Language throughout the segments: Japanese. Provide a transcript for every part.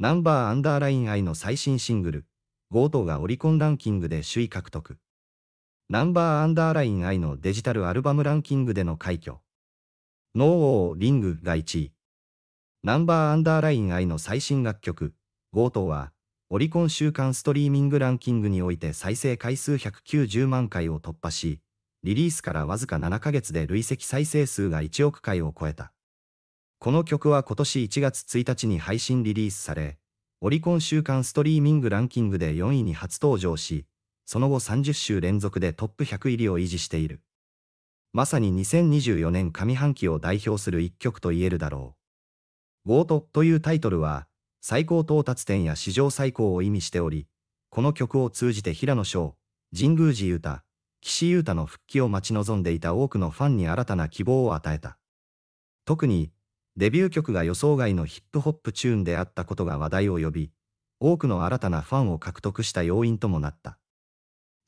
ナンバーアンダーライン愛の最新シングル、ゴートがオリコンランキングで首位獲得。ナンバーアンダーライン愛のデジタルアルバムランキングでの快挙。ノーオーリングが1位。ナンバーアンダーライン愛の最新楽曲、ゴートは、オリコン週間ストリーミングランキングにおいて再生回数190万回を突破し、リリースからわずか7ヶ月で累積再生数が1億回を超えた。この曲は今年1月1日に配信リリースされ、オリコン週間ストリーミングランキングで4位に初登場し、その後30週連続でトップ100入りを維持している。まさに2024年上半期を代表する一曲と言えるだろう。ゴートというタイトルは、最高到達点や史上最高を意味しており、この曲を通じて平野翔、神宮寺優太、岸優太の復帰を待ち望んでいた多くのファンに新たな希望を与えた。特に、デビュー曲が予想外のヒップホップチューンであったことが話題を呼び、多くの新たなファンを獲得した要因ともなった。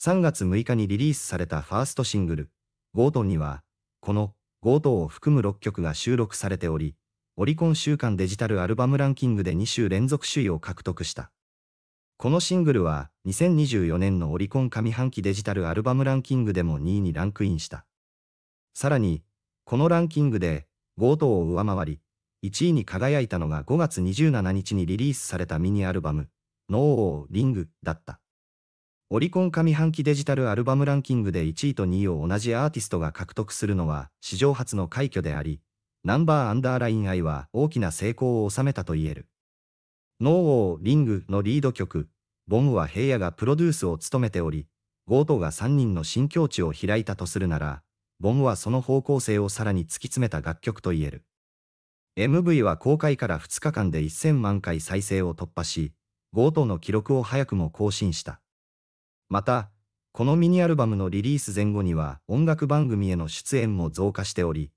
3月6日にリリースされたファーストシングル、ゴートンには、この、ゴートを含む6曲が収録されており、オリコン週間デジタルアルバムランキングで2週連続首位を獲得した。このシングルは2024年のオリコン上半期デジタルアルバムランキングでも2位にランクインした。さらに、このランキングで強盗を上回り、1位に輝いたのが5月27日にリリースされたミニアルバム、ノーオーリングだった。オリコン上半期デジタルアルバムランキングで1位と2位を同じアーティストが獲得するのは史上初の快挙であり、ナンバーアンダーライン愛は大きな成功を収めたと言える。ノーオーリングのリード曲、ボムは平野がプロデュースを務めており、ゴートが3人の新境地を開いたとするなら、ボムはその方向性をさらに突き詰めた楽曲といえる。MV は公開から2日間で1000万回再生を突破し、強盗の記録を早くも更新した。また、このミニアルバムのリリース前後には音楽番組への出演も増加しており、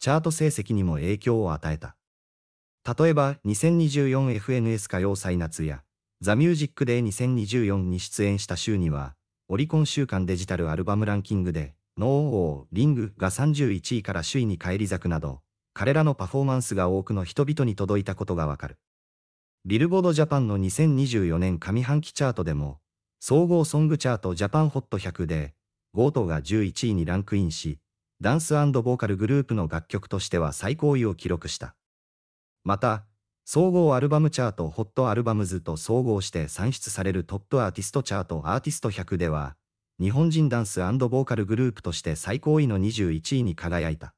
チャート成績にも影響を与えた。例えば 2024FNS 歌謡祭夏やザ・ミュージックデー2024に出演した週には、オリコン週間デジタルアルバムランキングでノーオー、リングが31位から首位に返り咲くなど、彼らのパフォーマンスが多くの人々に届いたことがわかる。ビルボードジャパンの2024年上半期チャートでも、総合ソングチャートジャパンホット100で、ゴートが11位にランクインし、ダンスボーカルグループの楽曲としては最高位を記録した。また、総合アルバムチャートホットアルバムズと総合して算出されるトップアーティストチャートアーティスト100では、日本人ダンスボーカルグループとして最高位の21位に輝いた。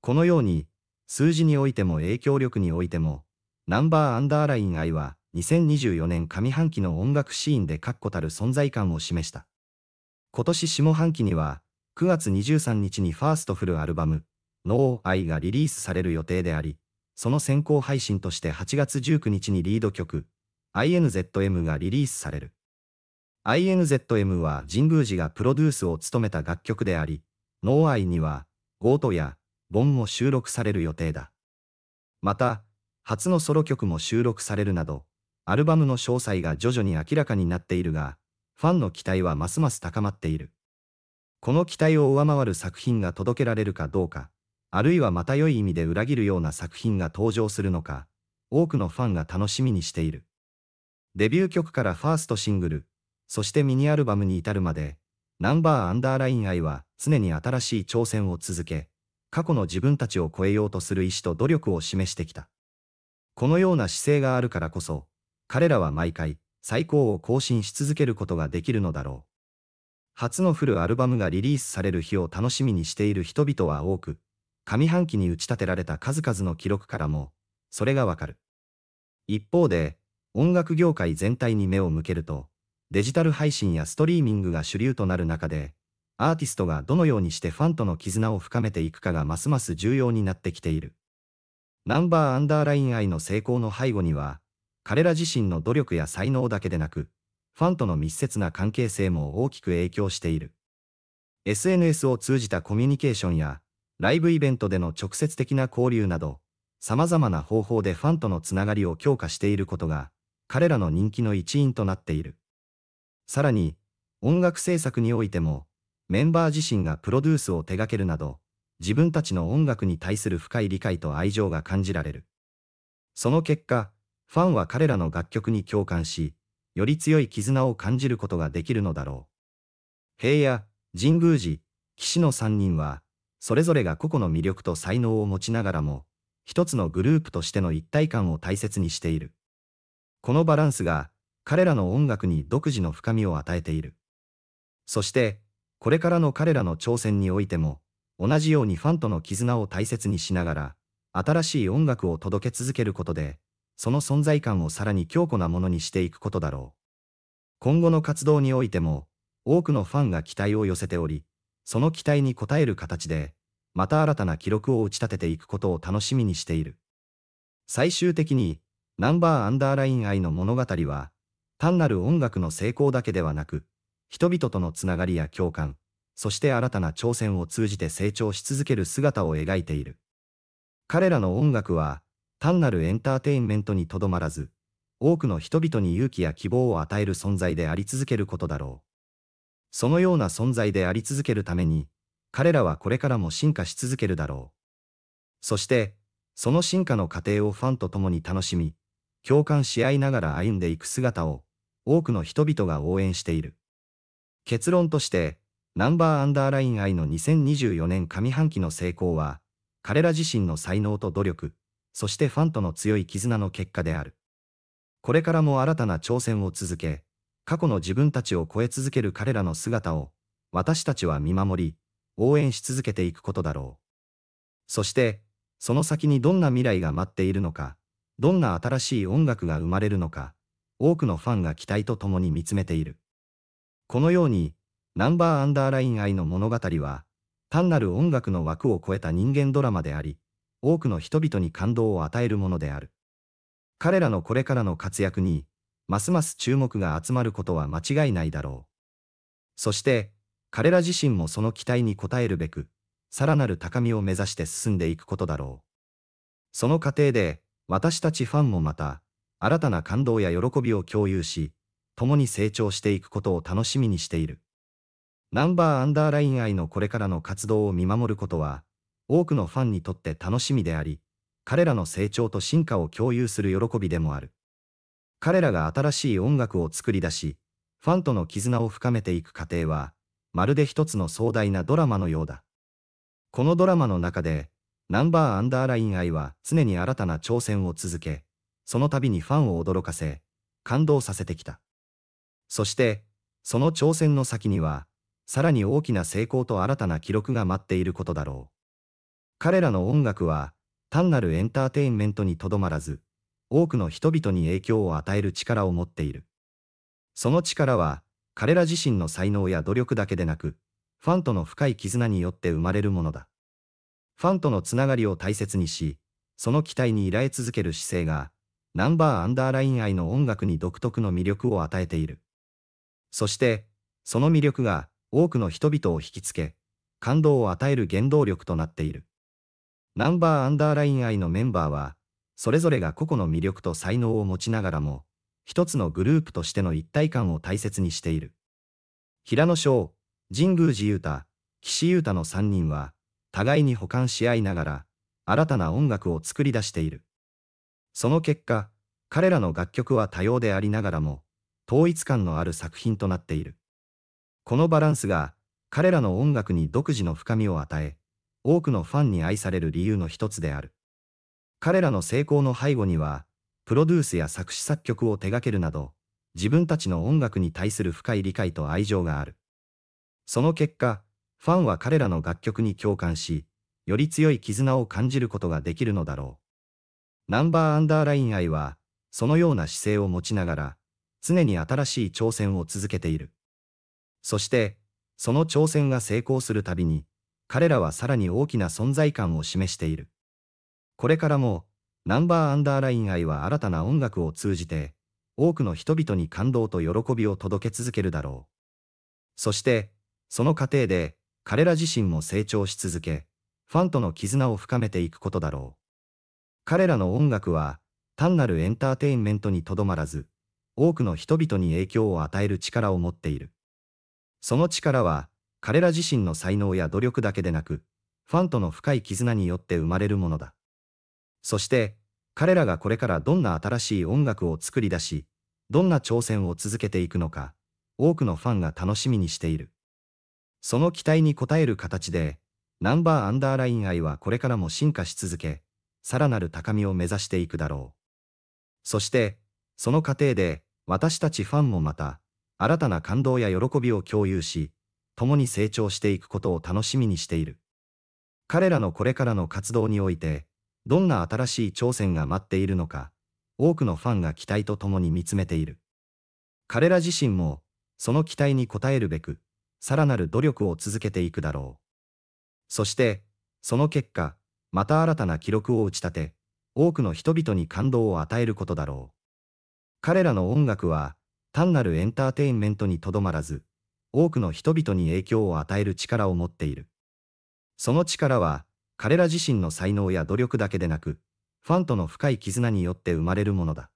このように、数字においても影響力においても、ナンバーアンダーライン I は2024年上半期の音楽シーンで確固たる存在感を示した。今年下半期には、9月23日にファーストフルアルバム、No I がリリースされる予定であり、その先行配信として8月19日にリード曲、INZM がリリースされる。INZM は神宮寺がプロデュースを務めた楽曲であり、ノーアイには、ゴートや、ボンも収録される予定だ。また、初のソロ曲も収録されるなど、アルバムの詳細が徐々に明らかになっているが、ファンの期待はますます高まっている。この期待を上回る作品が届けられるかどうか、あるいはまた良い意味で裏切るような作品が登場するのか、多くのファンが楽しみにしている。デビュー曲からファーストシングル、そしてミニアルバムに至るまで、ナンバーアンダーライン愛は常に新しい挑戦を続け、過去の自分たちを超えようとする意志と努力を示してきた。このような姿勢があるからこそ、彼らは毎回、最高を更新し続けることができるのだろう。初のフルアルバムがリリースされる日を楽しみにしている人々は多く、上半期に打ち立てられた数々の記録からも、それがわかる。一方で、音楽業界全体に目を向けると、デジタル配信やストリーミングが主流となる中で、アーティストがどのようにしてファンとの絆を深めていくかがますます重要になってきている。ナンバーアンダーライン愛の成功の背後には、彼ら自身の努力や才能だけでなく、ファンとの密接な関係性も大きく影響している。SNS を通じたコミュニケーションや、ライブイベントでの直接的な交流など、様々な方法でファンとのつながりを強化していることが、彼らの人気の一因となっている。さらに、音楽制作においても、メンバー自身がプロデュースを手掛けるなど、自分たちの音楽に対する深い理解と愛情が感じられる。その結果、ファンは彼らの楽曲に共感し、より強い絆を感じることができるのだろう。平野、神宮寺、岸の3人は、それぞれが個々の魅力と才能を持ちながらも、一つのグループとしての一体感を大切にしている。このバランスが、彼らの音楽に独自の深みを与えている。そして、これからの彼らの挑戦においても、同じようにファンとの絆を大切にしながら、新しい音楽を届け続けることで、その存在感をさらに強固なものにしていくことだろう。今後の活動においても、多くのファンが期待を寄せており、その期待に応える形で、また新たな記録を打ち立てていくことを楽しみにしている。最終的に、ナンバーアンダーライン愛の物語は、単なる音楽の成功だけではなく、人々とのつながりや共感、そして新たな挑戦を通じて成長し続ける姿を描いている。彼らの音楽は、単なるエンターテインメントにとどまらず、多くの人々に勇気や希望を与える存在であり続けることだろう。そのような存在であり続けるために、彼らはこれからも進化し続けるだろう。そして、その進化の過程をファンと共に楽しみ、共感し合いながら歩んでいく姿を、多くの人々が応援している。結論として、ナンバーアンダーライン I の2024年上半期の成功は、彼ら自身の才能と努力、そしてファンとの強い絆の結果である。これからも新たな挑戦を続け、過去の自分たちを超え続ける彼らの姿を、私たちは見守り、応援し続けていくことだろう。そして、その先にどんな未来が待っているのか、どんな新しい音楽が生まれるのか、多くのファンが期待と共に見つめている。このように、ナンバーアンダーライン愛の物語は、単なる音楽の枠を超えた人間ドラマであり、多くの人々に感動を与えるものである。彼らのこれからの活躍に、ますます注目が集まることは間違いないだろう。そして、彼ら自身もその期待に応えるべく、さらなる高みを目指して進んでいくことだろう。その過程で、私たちファンもまた、新たな感動や喜びを共有し、共に成長していくことを楽しみにしている。ナンバーアンダーライン愛のこれからの活動を見守ることは、多くのファンにとって楽しみであり、彼らの成長と進化を共有する喜びでもある。彼らが新しい音楽を作り出し、ファンとの絆を深めていく過程は、まるで一つの壮大なドラマのようだ。このドラマの中で、ナンバーアンダーライン愛は常に新たな挑戦を続け、その度にファンを驚かせ、感動させてきた。そして、その挑戦の先には、さらに大きな成功と新たな記録が待っていることだろう。彼らの音楽は、単なるエンターテインメントにとどまらず、多くの人々に影響を与える力を持っている。その力は、彼ら自身の才能や努力だけでなく、ファンとの深い絆によって生まれるものだ。ファンとのつながりを大切にし、その期待に依頼続ける姿勢が、ナンバーアンダーライン愛の音楽に独特の魅力を与えている。そして、その魅力が多くの人々を引きつけ、感動を与える原動力となっている。ナンバーアンダーライン愛のメンバーは、それぞれが個々の魅力と才能を持ちながらも、一つのグループとしての一体感を大切にしている。平野翔、神宮寺雄太、岸優太の3人は、互いに補完し合いながら、新たな音楽を作り出している。その結果、彼らの楽曲は多様でありながらも、統一感のある作品となっている。このバランスが、彼らの音楽に独自の深みを与え、多くのファンに愛される理由の一つである。彼らの成功の背後には、プロデュースや作詞作曲を手掛けるなど、自分たちの音楽に対する深い理解と愛情がある。その結果、ファンは彼らの楽曲に共感し、より強い絆を感じることができるのだろう。ナンバーアンダーライン愛は、そのような姿勢を持ちながら、常に新しい挑戦を続けている。そして、その挑戦が成功するたびに、彼らはさらに大きな存在感を示している。これからも、ナンバーアンダーライン愛は新たな音楽を通じて、多くの人々に感動と喜びを届け続けるだろう。そして、その過程で、彼ら自身も成長し続け、ファンとの絆を深めていくことだろう。彼らの音楽は、単なるエンターテインメントにとどまらず、多くの人々に影響を与える力を持っている。その力は、彼ら自身の才能や努力だけでなく、ファンとの深い絆によって生まれるものだ。そして、彼らがこれからどんな新しい音楽を作り出し、どんな挑戦を続けていくのか、多くのファンが楽しみにしている。その期待に応える形で、ナンバーアンダーライン愛はこれからも進化し続け、さらなる高みを目指していくだろう。そして、その過程で、私たちファンもまた、新たな感動や喜びを共有し、共に成長していくことを楽しみにしている。彼らのこれからの活動において、どんな新しい挑戦が待っているのか、多くのファンが期待と共に見つめている。彼ら自身も、その期待に応えるべく、さらなる努力を続けていくだろう。そして、その結果、また新たな記録を打ち立て、多くの人々に感動を与えることだろう。彼らの音楽は、単なるエンターテインメントにとどまらず、多くの人々に影響を与える力を持っている。その力は、彼ら自身の才能や努力だけでなく、ファンとの深い絆によって生まれるものだ。